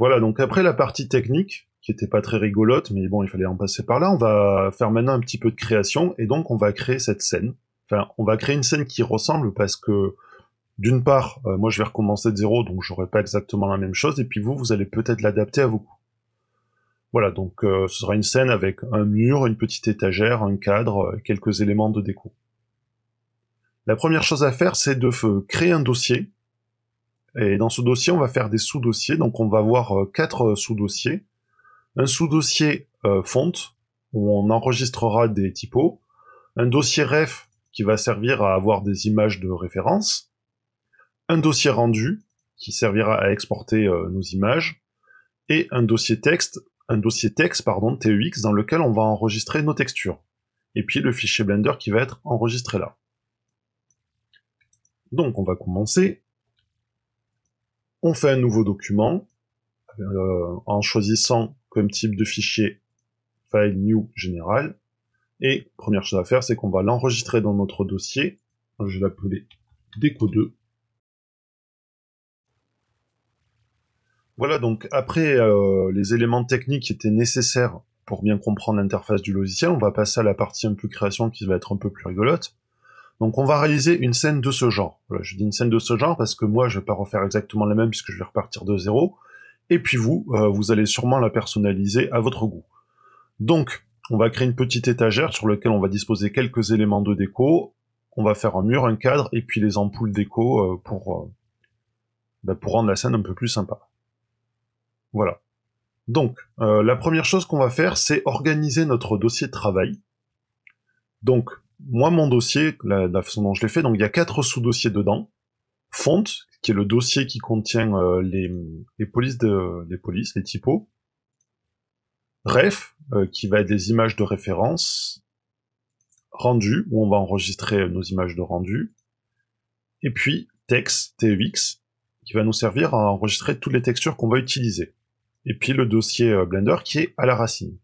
Voilà, donc après la partie technique, qui était pas très rigolote, mais bon, il fallait en passer par là, on va faire maintenant un petit peu de création, et donc on va créer cette scène. Enfin, on va créer une scène qui ressemble parce que, d'une part, euh, moi je vais recommencer de zéro, donc j'aurai pas exactement la même chose, et puis vous, vous allez peut-être l'adapter à vos Voilà, donc euh, ce sera une scène avec un mur, une petite étagère, un cadre, euh, quelques éléments de déco. La première chose à faire, c'est de créer un dossier et dans ce dossier, on va faire des sous-dossiers. Donc on va avoir euh, quatre euh, sous-dossiers. Un sous-dossier euh, font, où on enregistrera des typos. Un dossier ref, qui va servir à avoir des images de référence. Un dossier rendu, qui servira à exporter nos images. Et un dossier texte, un dossier texte, pardon, TEX, dans lequel on va enregistrer nos textures. Et puis le fichier Blender qui va être enregistré là. Donc on va commencer on fait un nouveau document euh, en choisissant comme type de fichier file new général. Et première chose à faire, c'est qu'on va l'enregistrer dans notre dossier. Je vais l'appeler déco2. Voilà donc après euh, les éléments techniques qui étaient nécessaires pour bien comprendre l'interface du logiciel, on va passer à la partie un peu création qui va être un peu plus rigolote. Donc on va réaliser une scène de ce genre. je dis une scène de ce genre parce que moi je vais pas refaire exactement la même puisque je vais repartir de zéro. Et puis vous, euh, vous allez sûrement la personnaliser à votre goût. Donc on va créer une petite étagère sur laquelle on va disposer quelques éléments de déco. On va faire un mur, un cadre et puis les ampoules déco euh, pour, euh, bah, pour rendre la scène un peu plus sympa. Voilà. Donc la première chose qu'on va faire c'est organiser notre dossier de travail. Donc moi, mon dossier, la, la façon dont je l'ai fait, donc il y a quatre sous-dossiers dedans. Font, qui est le dossier qui contient euh, les, polices, de, les polices, les typos. Ref, euh, qui va être des images de référence. Rendu, où on va enregistrer nos images de rendu. Et puis, text, TEX, qui va nous servir à enregistrer toutes les textures qu'on va utiliser. Et puis le dossier euh, Blender qui est à la racine.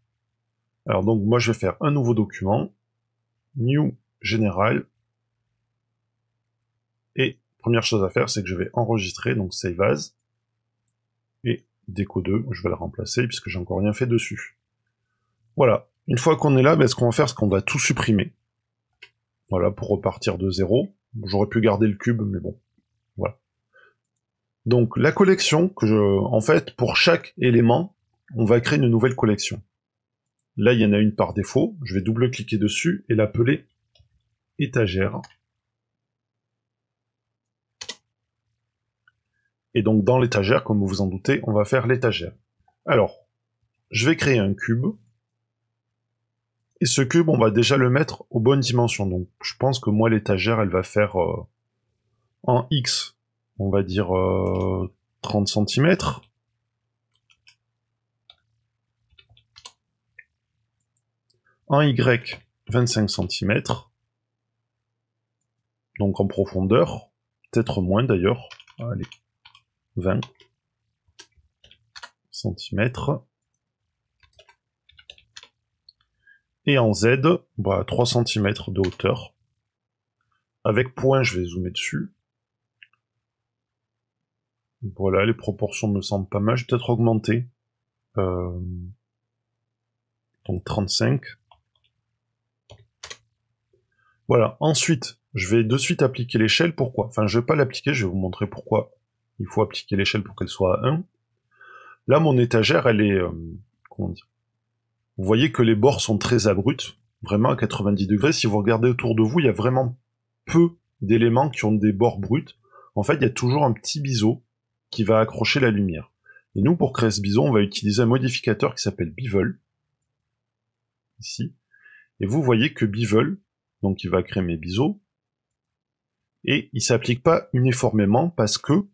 Alors donc moi je vais faire un nouveau document New Général. Et première chose à faire, c'est que je vais enregistrer, donc Save As. Et Déco 2, je vais le remplacer puisque j'ai encore rien fait dessus. Voilà. Une fois qu'on est là, ben, ce qu'on va faire, c'est qu'on va tout supprimer. Voilà, pour repartir de zéro. J'aurais pu garder le cube, mais bon. Voilà. Donc la collection, que je... en fait, pour chaque élément, on va créer une nouvelle collection. Là, il y en a une par défaut. Je vais double-cliquer dessus et l'appeler étagère. Et donc dans l'étagère, comme vous vous en doutez, on va faire l'étagère. Alors, je vais créer un cube. Et ce cube, on va déjà le mettre aux bonnes dimensions. Donc je pense que moi, l'étagère, elle va faire euh, en X, on va dire 30 euh, cm. en Y 25 cm, donc en profondeur, peut-être moins d'ailleurs, allez, 20 cm, et en Z, bah, 3 cm de hauteur. Avec point, je vais zoomer dessus. Voilà, les proportions me semblent pas mal, je vais peut-être augmenter. Euh, donc 35, voilà. Ensuite, je vais de suite appliquer l'échelle. Pourquoi Enfin, je vais pas l'appliquer, je vais vous montrer pourquoi il faut appliquer l'échelle pour qu'elle soit à 1. Là, mon étagère, elle est... Euh, comment dire Vous voyez que les bords sont très abrupts, vraiment à 90 degrés. Si vous regardez autour de vous, il y a vraiment peu d'éléments qui ont des bords bruts. En fait, il y a toujours un petit biseau qui va accrocher la lumière. Et nous, pour créer ce biseau, on va utiliser un modificateur qui s'appelle Bevel. Ici. Et vous voyez que Bevel, donc il va créer mes biseaux. Et il s'applique pas uniformément parce que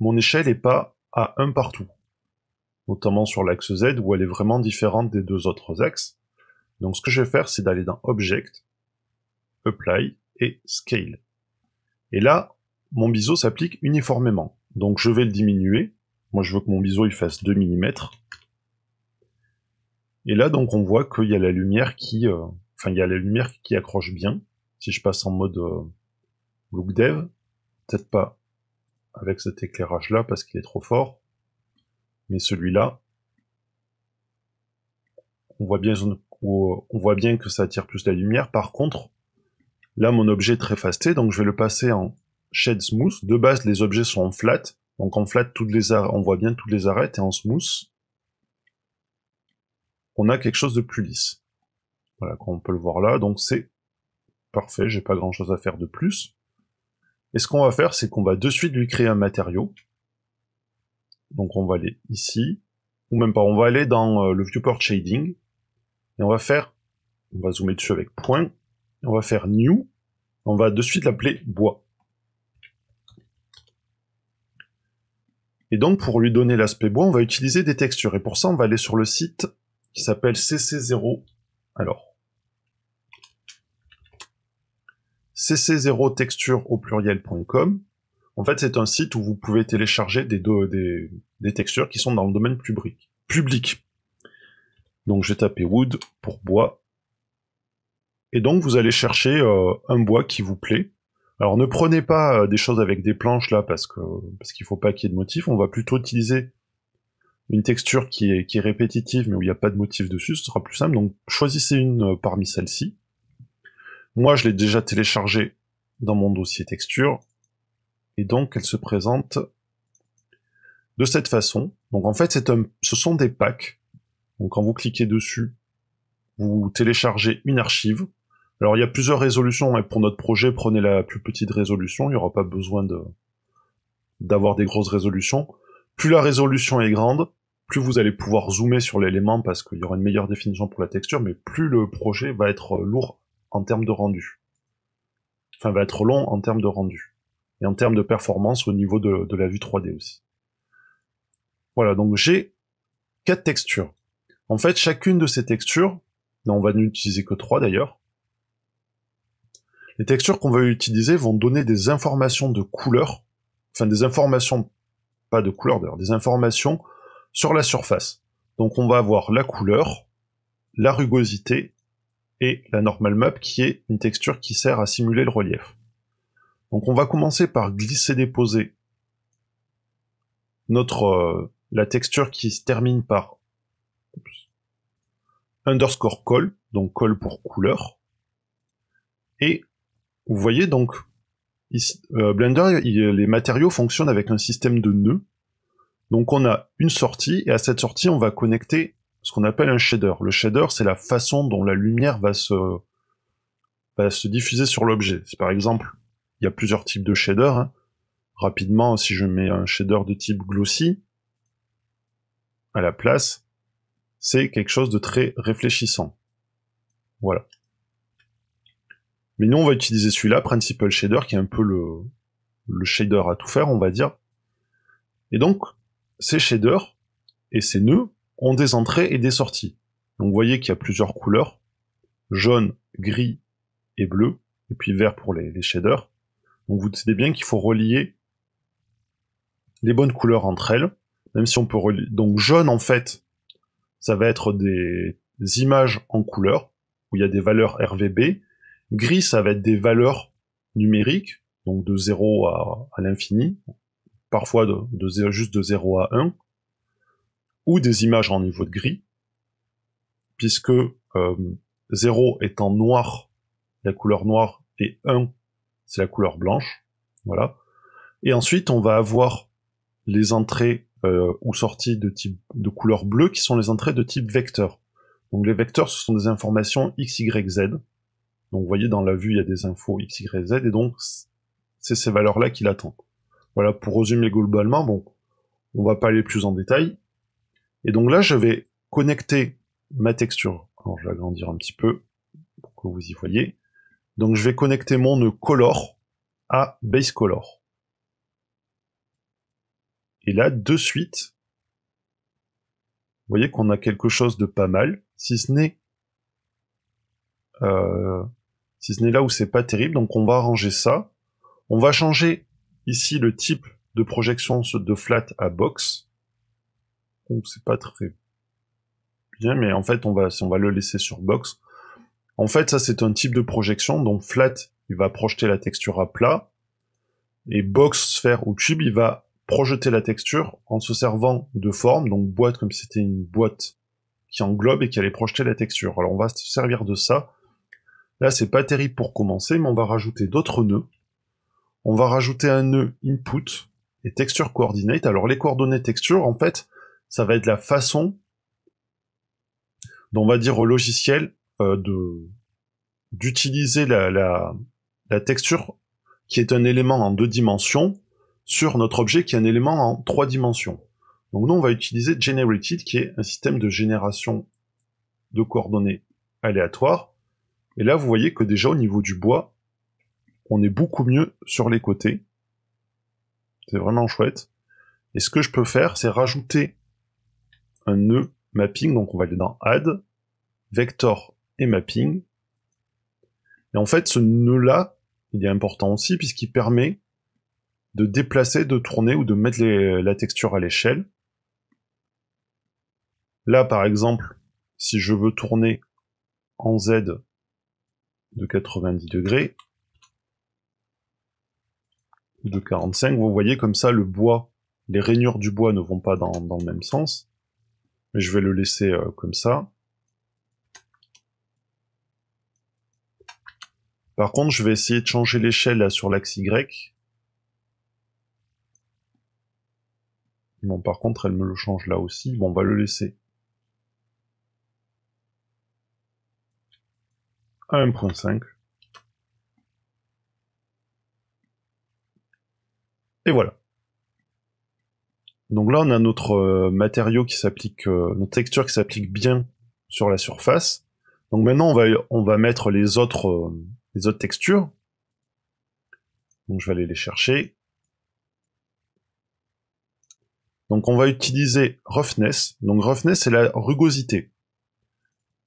mon échelle n'est pas à un partout. Notamment sur l'axe Z où elle est vraiment différente des deux autres axes. Donc ce que je vais faire, c'est d'aller dans Object, Apply et Scale. Et là, mon biseau s'applique uniformément. Donc je vais le diminuer. Moi je veux que mon biseau il fasse 2 mm. Et là donc on voit qu'il y a la lumière qui, euh, enfin il y a la lumière qui accroche bien. Si je passe en mode euh, look dev, peut-être pas avec cet éclairage là parce qu'il est trop fort, mais celui-là, on voit bien on voit bien que ça attire plus la lumière. Par contre, là mon objet est très fasté, donc je vais le passer en shade smooth. De base les objets sont en flat, donc en flat toutes les on voit bien toutes les arêtes et en smooth on a quelque chose de plus lisse. Voilà, on peut le voir là, donc c'est parfait, j'ai pas grand chose à faire de plus. Et ce qu'on va faire, c'est qu'on va de suite lui créer un matériau. Donc on va aller ici, ou même pas, on va aller dans euh, le viewport shading, et on va faire, on va zoomer dessus avec point, on va faire new, on va de suite l'appeler bois. Et donc pour lui donner l'aspect bois, on va utiliser des textures, et pour ça on va aller sur le site qui s'appelle cc0, alors cc0 texture au pluriel.com. En fait, c'est un site où vous pouvez télécharger des, des, textures qui sont dans le domaine public. public. Donc, j'ai tapé wood pour bois. Et donc, vous allez chercher euh, un bois qui vous plaît. Alors, ne prenez pas euh, des choses avec des planches là parce que parce faut pas qu'il y ait de motif. On va plutôt utiliser une texture qui est, répétitive mais où il n'y a pas de motif dessus. Ce sera plus simple. Donc, choisissez une euh, parmi celles-ci. Moi, je l'ai déjà téléchargé dans mon dossier texture. Et donc, elle se présente de cette façon. Donc, en fait, c'est un, ce sont des packs. Donc, quand vous cliquez dessus, vous téléchargez une archive. Alors, il y a plusieurs résolutions. Et pour notre projet, prenez la plus petite résolution. Il n'y aura pas besoin de, d'avoir des grosses résolutions. Plus la résolution est grande, plus vous allez pouvoir zoomer sur l'élément parce qu'il y aura une meilleure définition pour la texture, mais plus le projet va être lourd en termes de rendu. Enfin, va être long en termes de rendu. Et en termes de performance au niveau de, la vue 3D aussi. Voilà, donc j'ai quatre textures. En fait, chacune de ces textures, on va n'utiliser que trois d'ailleurs, les textures qu'on va utiliser vont donner des informations de couleur, enfin des informations, pas de couleur d'ailleurs, des informations sur la surface. Donc on va avoir la couleur, la rugosité, et la normal map qui est une texture qui sert à simuler le relief. Donc on va commencer par glisser déposer notre euh, la texture qui se termine par underscore call, donc call pour couleur. Et vous voyez donc euh, Blender, les matériaux fonctionnent avec un système de nœuds. Donc on a une sortie et à cette sortie on va connecter ce qu'on appelle un shader. Le shader, c'est la façon dont la lumière va se, va se diffuser sur l'objet. Par exemple, il y a plusieurs types de shaders. Hein. Rapidement, si je mets un shader de type glossy, à la place, c'est quelque chose de très réfléchissant. Voilà. Mais nous, on va utiliser celui-là, Principal Shader, qui est un peu le, le shader à tout faire, on va dire. Et donc, ces shaders et ces nœuds, ont des entrées et des sorties. Donc vous voyez qu'il y a plusieurs couleurs, jaune, gris et bleu, et puis vert pour les, shaders. Donc vous savez bien qu'il faut relier les bonnes couleurs entre elles, même si on peut relier... Donc jaune en fait, ça va être des, images en couleur, où il y a des valeurs RVB. Gris, ça va être des valeurs numériques, donc de 0 à, l'infini, parfois juste de 0 à 1 ou des images en niveau de gris, puisque 0 euh, est en noir, la couleur noire, et 1, c'est la couleur blanche. Voilà. Et ensuite, on va avoir les entrées euh, ou sorties de type de couleur bleue qui sont les entrées de type vecteur. Donc les vecteurs, ce sont des informations x, y, z. Donc vous voyez dans la vue, il y a des infos x, y, z, et donc c'est ces valeurs-là qui l'attendent. Voilà, pour résumer globalement, bon, on va pas aller plus en détail. Et donc là, je vais connecter ma texture. Alors, je vais agrandir un petit peu pour que vous y voyez. Donc, je vais connecter mon color à base color. Et là, de suite, vous voyez qu'on a quelque chose de pas mal, si ce n'est euh, si ce n'est là où c'est pas terrible. Donc, on va arranger ça. On va changer ici le type de projection de flat à box c'est pas très bien, mais en fait on va on va le laisser sur box. En fait ça c'est un type de projection donc flat il va projeter la texture à plat et box sphère ou cube il va projeter la texture en se servant de forme donc boîte comme si c'était une boîte qui englobe et qui allait projeter la texture. Alors on va se servir de ça. Là c'est pas terrible pour commencer mais on va rajouter d'autres nœuds. On va rajouter un nœud input et texture coordinate. Alors les coordonnées texture en fait ça va être la façon dont on va dire au logiciel euh, de d'utiliser la, la, la texture qui est un élément en deux dimensions sur notre objet qui est un élément en trois dimensions. Donc nous, on va utiliser Generated, qui est un système de génération de coordonnées aléatoires. Et là, vous voyez que déjà au niveau du bois, on est beaucoup mieux sur les côtés. C'est vraiment chouette. Et ce que je peux faire, c'est rajouter un nœud mapping, donc on va aller dans add, vector et mapping. Et en fait, ce nœud-là, il est important aussi puisqu'il permet de déplacer, de tourner ou de mettre la texture à l'échelle. Là, par exemple, si je veux tourner en Z de 90 degrés, de 45, vous voyez comme ça le bois, les rainures du bois ne vont pas dans le même sens mais je vais le laisser euh, comme ça. Par contre, je vais essayer de changer l'échelle sur l'axe Y. Bon, par contre, elle me le change là aussi. Bon, on va le laisser. à 1.5. Et voilà. Donc là, on a notre euh, matériau qui s'applique, euh, notre texture qui s'applique bien sur la surface. Donc maintenant, on va, on va mettre les autres, euh, les autres textures. Donc je vais aller les chercher. Donc on va utiliser roughness. Donc roughness, c'est la rugosité.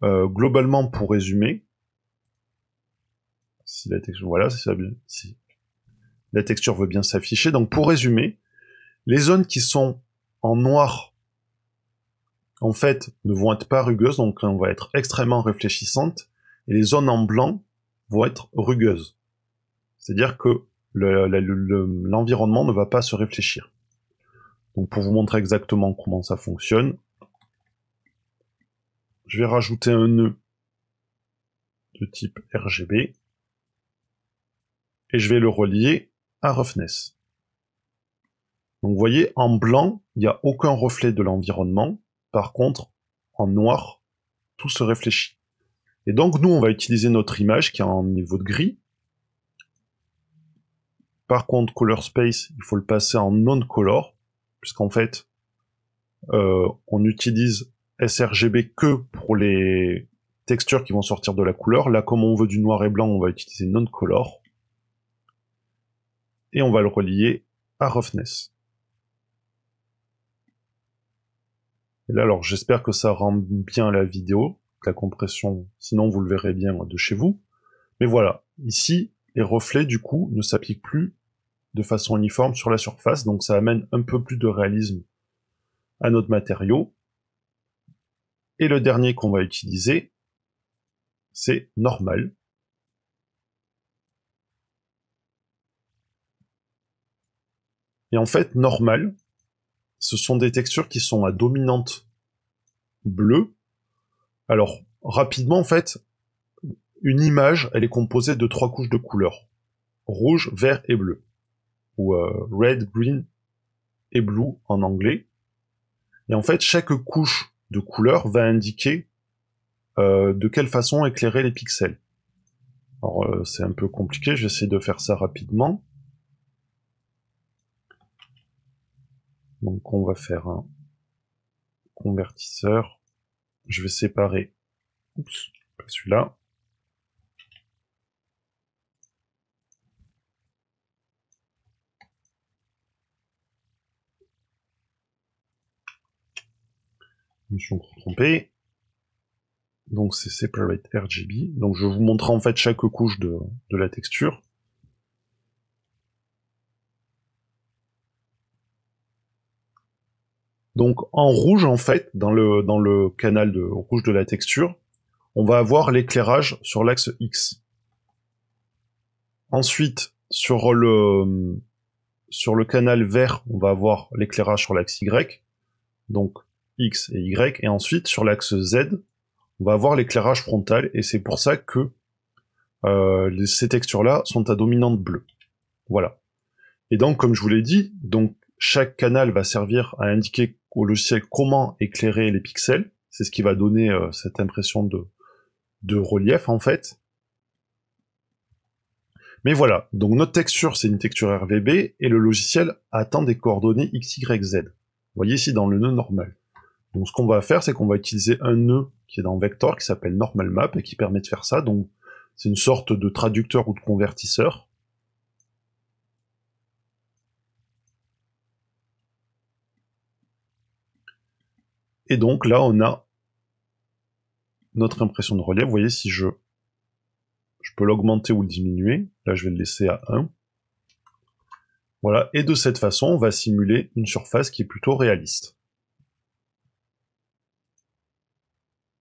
globalement, pour résumer, si la texture, voilà, ça, si la texture veut bien s'afficher. Donc pour résumer, les zones qui sont en noir, en fait, ne vont être pas rugueuses, donc on va être extrêmement réfléchissante, et les zones en blanc vont être rugueuses. C'est-à-dire que l'environnement ne va pas se réfléchir. Donc pour vous montrer exactement comment ça fonctionne, je vais rajouter un nœud de type RGB et je vais le relier à Roughness. Donc vous voyez, en blanc, il n'y a aucun reflet de l'environnement. Par contre, en noir, tout se réfléchit. Et donc nous, on va utiliser notre image qui est en niveau de gris. Par contre, color space, il faut le passer en non color, puisqu'en fait, euh, on utilise sRGB que pour les textures qui vont sortir de la couleur. Là, comme on veut du noir et blanc, on va utiliser non color. Et on va le relier à roughness. Et là, alors j'espère que ça rend bien la vidéo, la compression, sinon vous le verrez bien de chez vous. Mais voilà, ici, les reflets du coup ne s'appliquent plus de façon uniforme sur la surface, donc ça amène un peu plus de réalisme à notre matériau. Et le dernier qu'on va utiliser, c'est normal. Et en fait, normal, ce sont des textures qui sont à dominante bleue. Alors, rapidement, en fait, une image, elle est composée de trois couches de couleurs. Rouge, vert et bleu. Ou euh, red, green et blue en anglais. Et en fait, chaque couche de couleur va indiquer euh, de quelle façon éclairer les pixels. Alors, euh, c'est un peu compliqué, j'essaie de faire ça rapidement. Donc on va faire un convertisseur. Je vais séparer. Oups, celui-là. Je me suis encore trompé. Donc c'est separate RGB. Donc je vous montrerai en fait chaque couche de la texture. Donc en rouge en fait, dans le, dans le canal de rouge de la texture, on va avoir l'éclairage sur l'axe X. Ensuite, sur le, sur le canal vert, on va avoir l'éclairage sur l'axe Y, donc X et Y, et ensuite sur l'axe Z, on va avoir l'éclairage frontal, et c'est pour ça que euh, ces textures-là sont à dominante bleue. Voilà. Et donc, comme je vous l'ai dit, donc chaque canal va servir à indiquer au logiciel comment éclairer les pixels. C'est ce qui va donner euh, cette impression de, de relief en fait. Mais voilà, donc notre texture c'est une texture RVB et le logiciel attend des coordonnées x, y, z. Vous voyez ici dans le nœud normal. Donc ce qu'on va faire c'est qu'on va utiliser un nœud qui est dans Vector qui s'appelle normal map et qui permet de faire ça. Donc c'est une sorte de traducteur ou de convertisseur Et donc là, on a notre impression de relief. Vous voyez, si je, je peux l'augmenter ou le diminuer, là je vais le laisser à 1. Voilà, et de cette façon, on va simuler une surface qui est plutôt réaliste.